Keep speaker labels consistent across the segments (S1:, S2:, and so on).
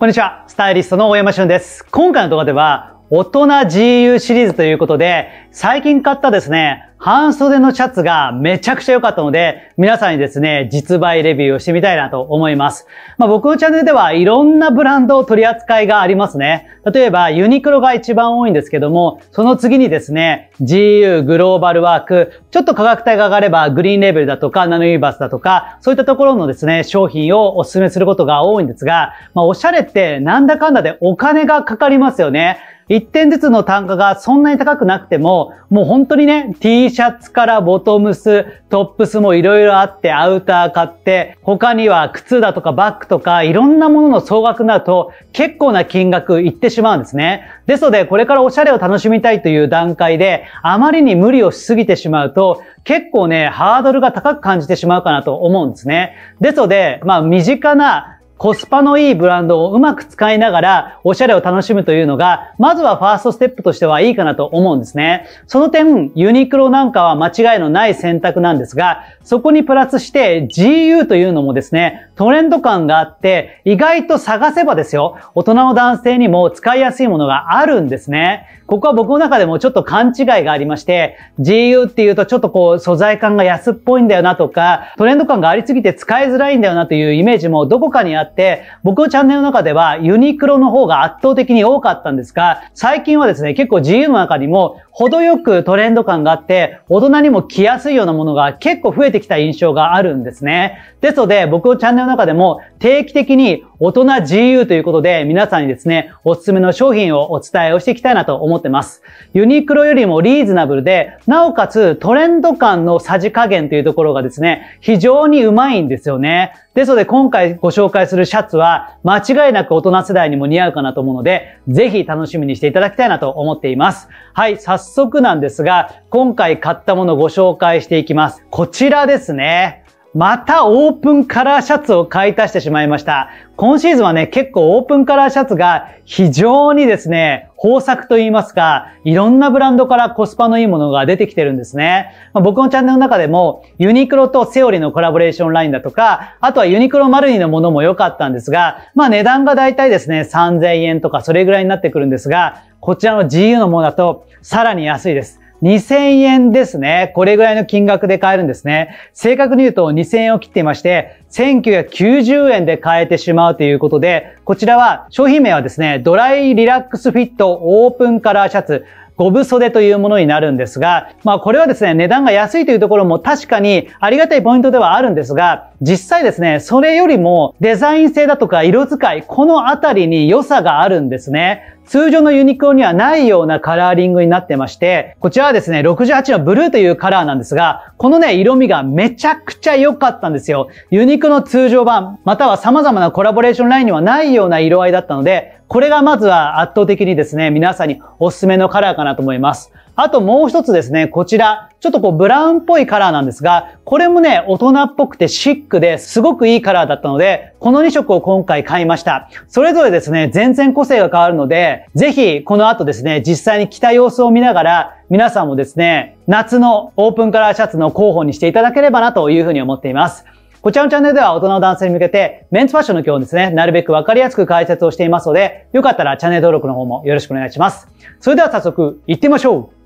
S1: こんにちは。スタイリストの大山俊です。今回の動画では、大人 GU シリーズということで、最近買ったですね、半袖のシャツがめちゃくちゃ良かったので、皆さんにですね、実売レビューをしてみたいなと思います。まあ、僕のチャンネルではいろんなブランドを取り扱いがありますね。例えば、ユニクロが一番多いんですけども、その次にですね、GU、グローバルワーク、ちょっと価格帯が上がれば、グリーンレベルだとか、ナノユーバースだとか、そういったところのですね、商品をお勧めすることが多いんですが、まあ、おしゃれってなんだかんだでお金がかかりますよね。1点ずつの単価がそんなに高くなくても、もう本当にね、T シャツからボトムス、トップスもいろいろあって、アウター買って、他には靴だとかバッグとか、いろんなものの総額になると、結構な金額いってしまうんですね。ですので、これからおしゃれを楽しみたいという段階で、あまりに無理をしすぎてしまうと、結構ね、ハードルが高く感じてしまうかなと思うんですね。ですので、まあ、身近なコスパのいいブランドをうまく使いながらおしゃれを楽しむというのが、まずはファーストステップとしてはいいかなと思うんですね。その点、ユニクロなんかは間違いのない選択なんですが、そこにプラスして GU というのもですね、トレンド感があって、意外と探せばですよ、大人の男性にも使いやすいものがあるんですね。ここは僕の中でもちょっと勘違いがありまして、GU っていうとちょっとこう素材感が安っぽいんだよなとか、トレンド感がありすぎて使いづらいんだよなというイメージもどこかにあって、って、僕のチャンネルの中ではユニクロの方が圧倒的に多かったんですが、最近はですね、結構 GU の中にも程よくトレンド感があって、大人にも着やすいようなものが結構増えてきた印象があるんですね。ですので、僕のチャンネルの中でも定期的に大人 GU ということで、皆さんにですね、おすすめの商品をお伝えをしていきたいなと思ってます。ユニクロよりもリーズナブルで、なおかつトレンド感のさじ加減というところがですね、非常にうまいんですよね。ですので今回ご紹介するシャツは間違いなく大人世代にも似合うかなと思うので、ぜひ楽しみにしていただきたいなと思っています。はい、早速なんですが、今回買ったものをご紹介していきます。こちらですね。またオープンカラーシャツを買い足してしまいました。今シーズンはね、結構オープンカラーシャツが非常にですね、豊作と言いますか、いろんなブランドからコスパのいいものが出てきてるんですね。まあ、僕のチャンネルの中でも、ユニクロとセオリーのコラボレーションラインだとか、あとはユニクロマルニのものも良かったんですが、まあ値段がだいたいですね、3000円とかそれぐらいになってくるんですが、こちらの GU のものだとさらに安いです。2000円ですね。これぐらいの金額で買えるんですね。正確に言うと2000円を切っていまして、1990円で買えてしまうということで、こちらは商品名はですね、ドライリラックスフィットオープンカラーシャツ。ゴ分袖というものになるんですが、まあこれはですね、値段が安いというところも確かにありがたいポイントではあるんですが、実際ですね、それよりもデザイン性だとか色使い、このあたりに良さがあるんですね。通常のユニクロにはないようなカラーリングになってまして、こちらはですね、68のブルーというカラーなんですが、このね、色味がめちゃくちゃ良かったんですよ。ユニクロの通常版、または様々なコラボレーションラインにはないような色合いだったので、これがまずは圧倒的にですね、皆さんにおすすめのカラーかなと思います。あともう一つですね、こちら、ちょっとこうブラウンっぽいカラーなんですが、これもね、大人っぽくてシックですごくいいカラーだったので、この2色を今回買いました。それぞれですね、全然個性が変わるので、ぜひこの後ですね、実際に着た様子を見ながら、皆さんもですね、夏のオープンカラーシャツの候補にしていただければなというふうに思っています。こちらのチャンネルでは大人の男性に向けて、メンツファッションの今日ですね、なるべくわかりやすく解説をしていますので、よかったらチャンネル登録の方もよろしくお願いします。それでは早速、行ってみましょう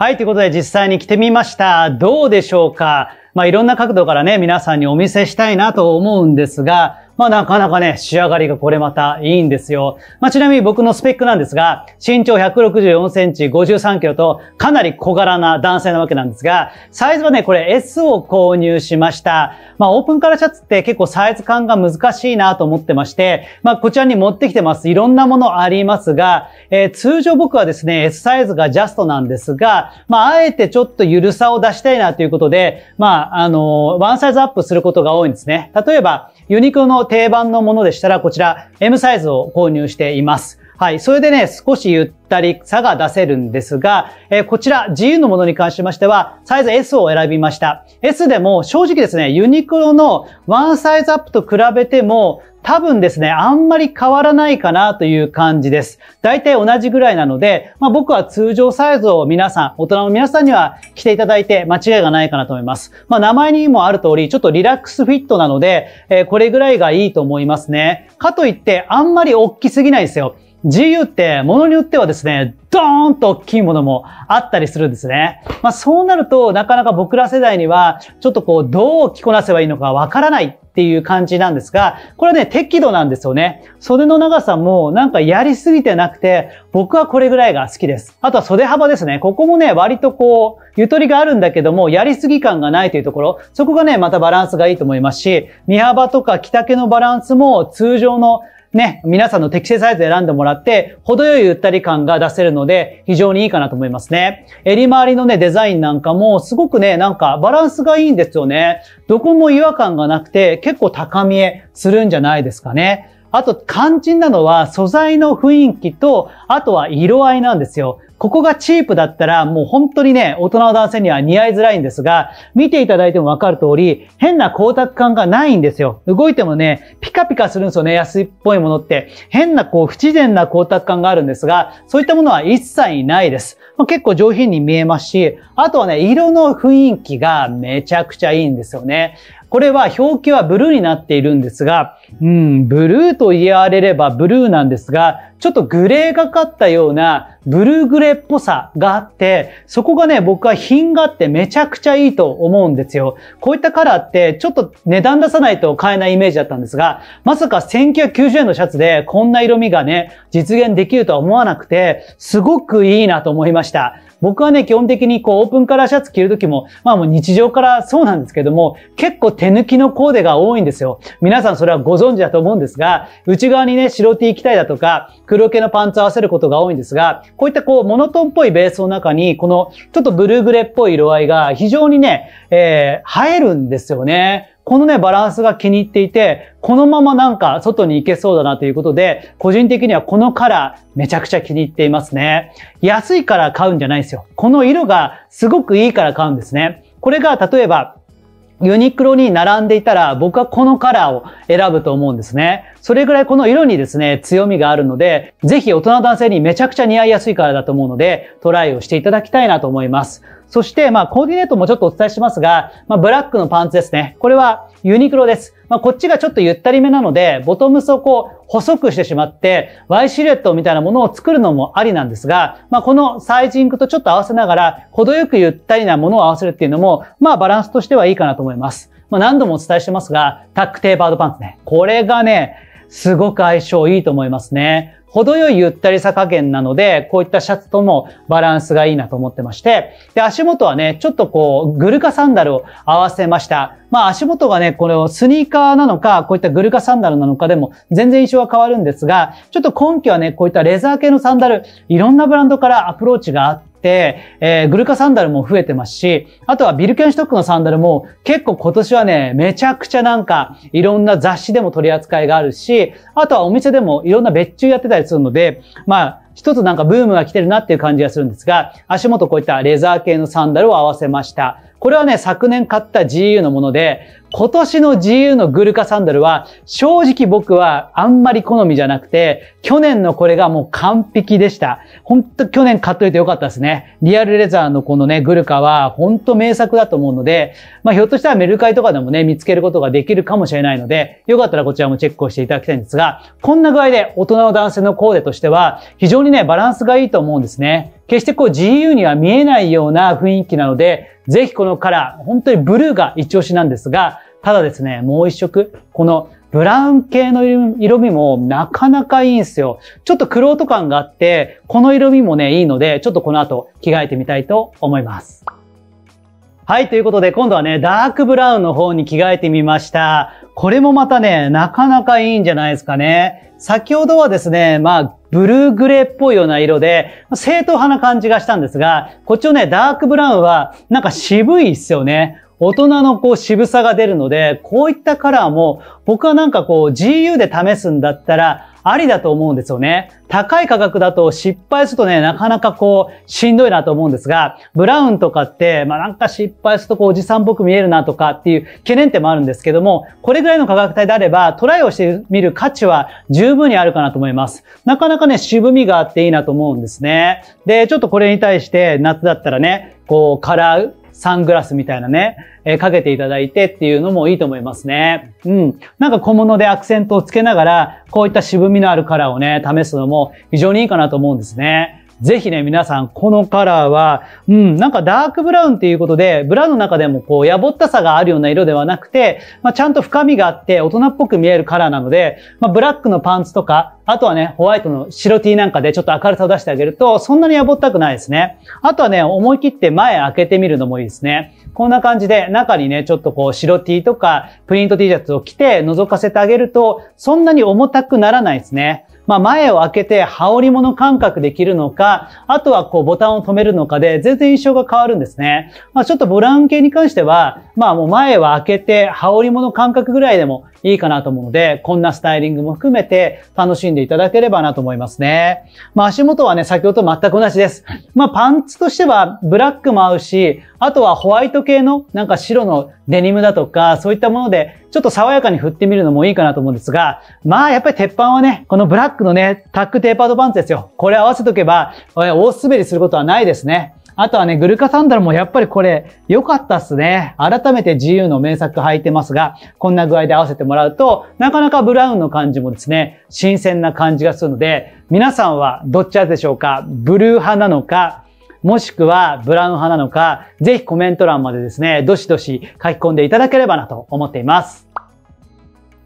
S1: はい、ということで実際に着てみました。どうでしょうかまあ、いろんな角度からね、皆さんにお見せしたいなと思うんですが、まあなかなかね、仕上がりがこれまたいいんですよ。まあちなみに僕のスペックなんですが、身長164センチ、53キロとかなり小柄な男性なわけなんですが、サイズはね、これ S を購入しました。まあオープンカラーシャツって結構サイズ感が難しいなと思ってまして、まあこちらに持ってきてます。いろんなものありますが、えー、通常僕はですね、S サイズがジャストなんですが、まああえてちょっとゆるさを出したいなということで、まああのー、ワンサイズアップすることが多いんですね。例えば、ユニクロの定番のものでしたら、こちら M サイズを購入しています。はい。それでね、少しゆったり差が出せるんですが、えー、こちら、GU のものに関しましては、サイズ S を選びました。S でも、正直ですね、ユニクロのワンサイズアップと比べても、多分ですね、あんまり変わらないかなという感じです。大体同じぐらいなので、まあ、僕は通常サイズを皆さん、大人の皆さんには着ていただいて間違いがないかなと思います。まあ、名前にもある通り、ちょっとリラックスフィットなので、えー、これぐらいがいいと思いますね。かといって、あんまり大きすぎないですよ。GU ってものによってはですね、ドーンと大きいものもあったりするんですね。まあそうなるとなかなか僕ら世代にはちょっとこうどう着こなせばいいのかわからないっていう感じなんですが、これはね、適度なんですよね。袖の長さもなんかやりすぎてなくて、僕はこれぐらいが好きです。あとは袖幅ですね。ここもね、割とこう、ゆとりがあるんだけども、やりすぎ感がないというところ、そこがね、またバランスがいいと思いますし、身幅とか着丈のバランスも通常のね、皆さんの適正サイズ選んでもらって、程よいゆったり感が出せるので、非常にいいかなと思いますね。襟周りのね、デザインなんかも、すごくね、なんかバランスがいいんですよね。どこも違和感がなくて、結構高見えするんじゃないですかね。あと肝心なのは素材の雰囲気と、あとは色合いなんですよ。ここがチープだったらもう本当にね、大人の男性には似合いづらいんですが、見ていただいてもわかる通り、変な光沢感がないんですよ。動いてもね、ピカピカするんですよね、安いっぽいものって。変なこう不自然な光沢感があるんですが、そういったものは一切ないです。まあ、結構上品に見えますし、あとはね、色の雰囲気がめちゃくちゃいいんですよね。これは表記はブルーになっているんですが、うん、ブルーと言われればブルーなんですが、ちょっとグレーがかったようなブルーグレーっぽさがあって、そこがね、僕は品があってめちゃくちゃいいと思うんですよ。こういったカラーってちょっと値段出さないと買えないイメージだったんですが、まさか1990円のシャツでこんな色味がね、実現できるとは思わなくて、すごくいいなと思いました。僕はね、基本的にこう、オープンカラーシャツ着るときも、まあもう日常からそうなんですけども、結構手抜きのコーデが多いんですよ。皆さんそれはご存知だと思うんですが、内側にね、白 T 着たいだとか、黒系のパンツ合わせることが多いんですが、こういったこう、モノトーンっぽいベースの中に、この、ちょっとブルーグレーっぽい色合いが非常にね、えー、映えるんですよね。このね、バランスが気に入っていて、このままなんか外に行けそうだなということで、個人的にはこのカラーめちゃくちゃ気に入っていますね。安いから買うんじゃないんですよ。この色がすごくいいから買うんですね。これが例えばユニクロに並んでいたら僕はこのカラーを選ぶと思うんですね。それぐらいこの色にですね、強みがあるので、ぜひ大人男性にめちゃくちゃ似合いやすいからだと思うので、トライをしていただきたいなと思います。そして、まあ、コーディネートもちょっとお伝えしますが、まあ、ブラックのパンツですね。これはユニクロです。まあ、こっちがちょっとゆったりめなので、ボトムスをこう、細くしてしまって、Y シルエットみたいなものを作るのもありなんですが、まあ、このサイジングとちょっと合わせながら、程よくゆったりなものを合わせるっていうのも、まあ、バランスとしてはいいかなと思います。まあ、何度もお伝えしてますが、タックテーパードパンツね。これがね、すごく相性いいと思いますね。程よいゆったりさ加減なので、こういったシャツともバランスがいいなと思ってまして、で、足元はね、ちょっとこう、グルカサンダルを合わせました。まあ足元がね、これをスニーカーなのか、こういったグルカサンダルなのかでも全然印象は変わるんですが、ちょっと今季はね、こういったレザー系のサンダル、いろんなブランドからアプローチがあって、えー、グルカサンダルも増えてますし、あとはビルケンシュトックのサンダルも結構今年はね、めちゃくちゃなんかいろんな雑誌でも取り扱いがあるし、あとはお店でもいろんな別注やってたりったりするので、まあ、一つなんかブームが来てるなっていう感じがするんですが、足元こういったレザー系のサンダルを合わせました。これはね、昨年買った GU のもので、今年の GU のグルカサンダルは、正直僕はあんまり好みじゃなくて、去年のこれがもう完璧でした。ほんと去年買っといてよかったですね。リアルレザーのこのね、グルカは、ほんと名作だと思うので、まあひょっとしたらメルカリとかでもね、見つけることができるかもしれないので、よかったらこちらもチェックをしていただきたいんですが、こんな具合で大人の男性のコーデとしては、非常ににね、バランスがいいと思うんですね。決してこう自由には見えないような雰囲気なので、ぜひこのカラー、本当にブルーが一押しなんですが、ただですね、もう一色、このブラウン系の色味もなかなかいいんですよ。ちょっとクロート感があって、この色味もね、いいので、ちょっとこの後着替えてみたいと思います。はい、ということで、今度はね、ダークブラウンの方に着替えてみました。これもまたね、なかなかいいんじゃないですかね。先ほどはですね、まあ、ブルーグレーっぽいような色で、正統派な感じがしたんですが、こっちのね、ダークブラウンは、なんか渋いっすよね。大人のこう渋さが出るので、こういったカラーも僕はなんかこう GU で試すんだったら、ありだと思うんですよね。高い価格だと失敗するとね、なかなかこう、しんどいなと思うんですが、ブラウンとかって、まあなんか失敗するとこう、おじさんっぽく見えるなとかっていう懸念点もあるんですけども、これぐらいの価格帯であれば、トライをしてみる価値は十分にあるかなと思います。なかなかね、渋みがあっていいなと思うんですね。で、ちょっとこれに対して、夏だったらね、こう、カラー、サングラスみたいなね、えー、かけていただいてっていうのもいいと思いますね。うん。なんか小物でアクセントをつけながら、こういった渋みのあるカラーをね、試すのも非常にいいかなと思うんですね。ぜひね、皆さん、このカラーは、うん、なんかダークブラウンっていうことで、ブラウンの中でもこう、やぼったさがあるような色ではなくて、まあ、ちゃんと深みがあって、大人っぽく見えるカラーなので、まあ、ブラックのパンツとか、あとはね、ホワイトの白 T なんかでちょっと明るさを出してあげると、そんなにやぼったくないですね。あとはね、思い切って前開けてみるのもいいですね。こんな感じで、中にね、ちょっとこう、白 T とか、プリント T シャツを着て、覗かせてあげると、そんなに重たくならないですね。まあ、前を開けて羽織物感覚できるのか、あとはこうボタンを止めるのかで全然印象が変わるんですね。まあ、ちょっとブラウン系に関しては、まあもう前は開けて羽織物感覚ぐらいでもいいかなと思うので、こんなスタイリングも含めて楽しんでいただければなと思いますね。まあ足元はね、先ほどと全く同じです。まあパンツとしてはブラックも合うし、あとはホワイト系のなんか白のデニムだとか、そういったもので、ちょっと爽やかに振ってみるのもいいかなと思うんですが、まあやっぱり鉄板はね、このブラックのね、タックテーパードパンツですよ。これ合わせとけば、大滑りすることはないですね。あとはね、グルカサンダルもやっぱりこれ良かったっすね。改めて自由の名作履いてますが、こんな具合で合わせてもらうと、なかなかブラウンの感じもですね、新鮮な感じがするので、皆さんはどっちでしょうかブルー派なのか、もしくはブラウン派なのか、ぜひコメント欄までですね、どしどし書き込んでいただければなと思っています。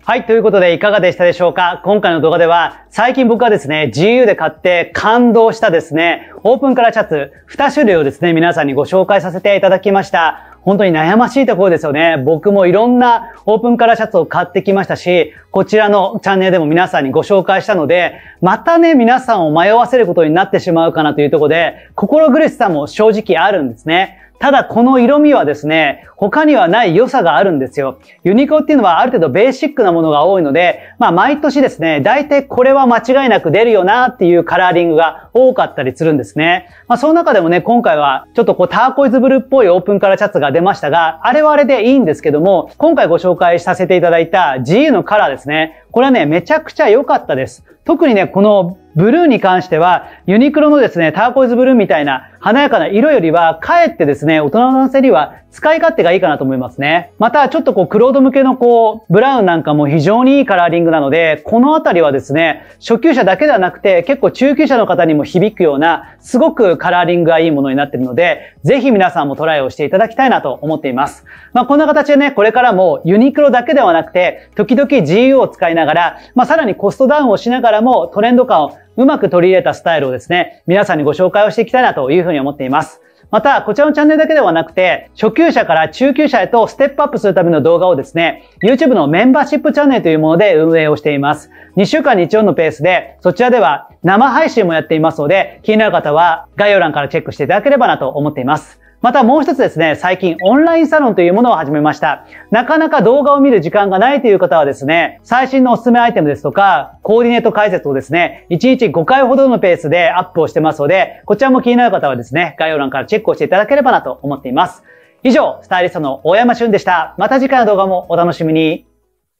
S1: はい、ということでいかがでしたでしょうか今回の動画では、最近僕はですね、GU で買って感動したですね、オープンカラーシャツ、2種類をですね、皆さんにご紹介させていただきました。本当に悩ましいところですよね。僕もいろんなオープンカラーシャツを買ってきましたし、こちらのチャンネルでも皆さんにご紹介したので、またね、皆さんを迷わせることになってしまうかなというところで、心苦しさも正直あるんですね。ただこの色味はですね、他にはない良さがあるんですよ。ユニコっていうのはある程度ベーシックなものが多いので、まあ毎年ですね、大体これは間違いなく出るよなっていうカラーリングが多かったりするんですね。まあその中でもね、今回はちょっとこうターコイズブルーっぽいオープンカラーシャツが出ましたが、あれはあれでいいんですけども、今回ご紹介させていただいた GU のカラーですね。これはね、めちゃくちゃ良かったです。特にね、このブルーに関しては、ユニクロのですね、ターコイズブルーみたいな華やかな色よりは、かえってですね、大人の男性には使い勝手がいいかなと思いますね。また、ちょっとこう、クロード向けのこう、ブラウンなんかも非常にいいカラーリングなので、このあたりはですね、初級者だけではなくて、結構中級者の方にも響くような、すごくカラーリングがいいものになっているので、ぜひ皆さんもトライをしていただきたいなと思っています。まあ、こんな形でね、これからもユニクロだけではなくて、時々 GU を使いながら、まあ、さらにコストダウンをしながらも、トレンド感をうまく取り入れたスタイルをですね、皆さんにご紹介をしていきたいなというふうに思っています。また、こちらのチャンネルだけではなくて、初級者から中級者へとステップアップするための動画をですね、YouTube のメンバーシップチャンネルというもので運営をしています。2週間に1度のペースで、そちらでは生配信もやっていますので、気になる方は概要欄からチェックしていただければなと思っています。またもう一つですね、最近オンラインサロンというものを始めました。なかなか動画を見る時間がないという方はですね、最新のおすすめアイテムですとか、コーディネート解説をですね、1日5回ほどのペースでアップをしてますので、こちらも気になる方はですね、概要欄からチェックをしていただければなと思っています。以上、スタイリストの大山俊でした。また次回の動画もお楽しみに。